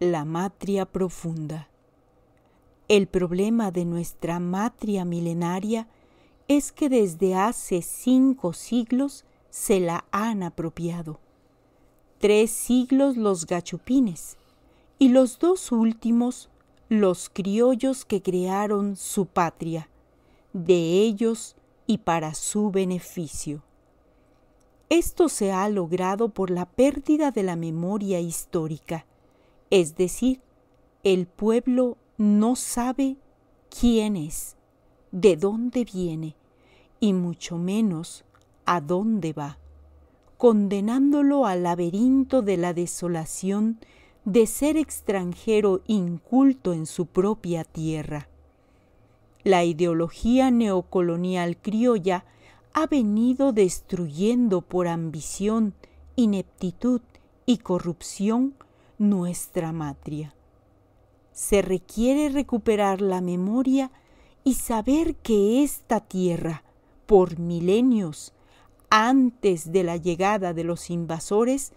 la matria profunda. El problema de nuestra matria milenaria es que desde hace cinco siglos se la han apropiado. Tres siglos los gachupines y los dos últimos los criollos que crearon su patria, de ellos y para su beneficio. Esto se ha logrado por la pérdida de la memoria histórica, es decir, el pueblo no sabe quién es, de dónde viene y mucho menos a dónde va, condenándolo al laberinto de la desolación de ser extranjero inculto en su propia tierra. La ideología neocolonial criolla ha venido destruyendo por ambición, ineptitud y corrupción nuestra patria. Se requiere recuperar la memoria y saber que esta tierra, por milenios, antes de la llegada de los invasores,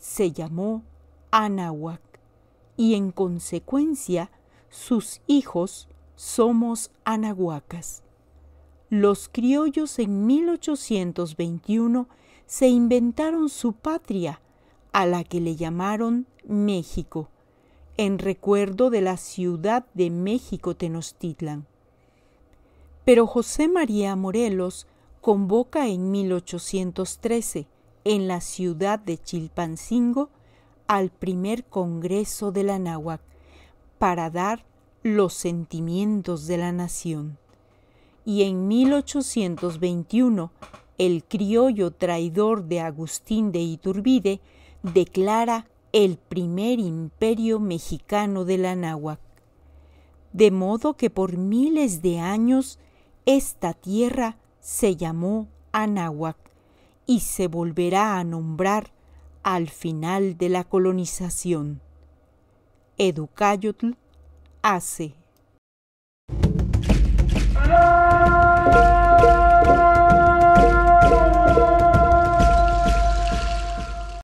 se llamó Anahuac y en consecuencia sus hijos somos anahuacas los criollos en 1821 se inventaron su patria, a la que le llamaron México, en recuerdo de la ciudad de México Tenochtitlan. Pero José María Morelos convoca en 1813, en la ciudad de Chilpancingo, al primer Congreso de la Náhuac para dar los sentimientos de la nación y en 1821 el criollo traidor de Agustín de Iturbide declara el primer imperio mexicano del Anáhuac. De modo que por miles de años esta tierra se llamó Anáhuac y se volverá a nombrar al final de la colonización. Educayotl hace